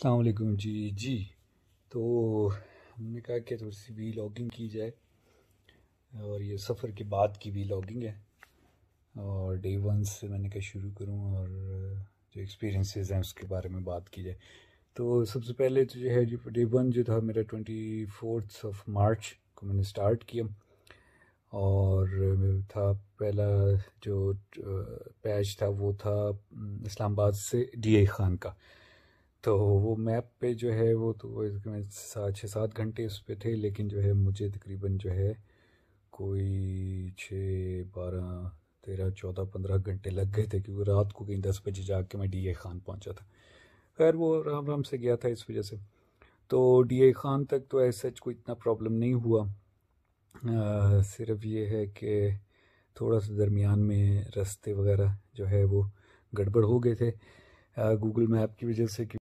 अलकुम जी जी तो हमने कहा कि थोड़ी सी वी लॉगिंग की जाए और ये सफ़र के बाद की वी लॉगिंग है और डे वन से मैंने कहा शुरू करूँ और जो एक्सपीरियंसेस हैं उसके बारे में बात की जाए तो सबसे पहले तो जो है जो डे वन जो था मेरा ट्वेंटी फोर्थ ऑफ मार्च को मैंने स्टार्ट किया और था पहला जो पैच था वो था इस्लामाबाद से डी ए खान का तो वो मैप पे जो है वो तो सात छः सात घंटे उस पर थे लेकिन जो है मुझे तकरीबन जो है कोई छः बारह तेरह चौदह पंद्रह घंटे लग गए थे क्योंकि रात को कहीं दस बजे जा कर मैं डी ए खान पहुँचा था खैर वो राम राम से गया था इस वजह से तो डी ए खान तक तो सच कोई इतना प्रॉब्लम नहीं हुआ आ, सिर्फ ये है कि थोड़ा सा दरमियान में रास्ते वगैरह जो है वो गड़बड़ हो गए थे गूगल मैप की वजह से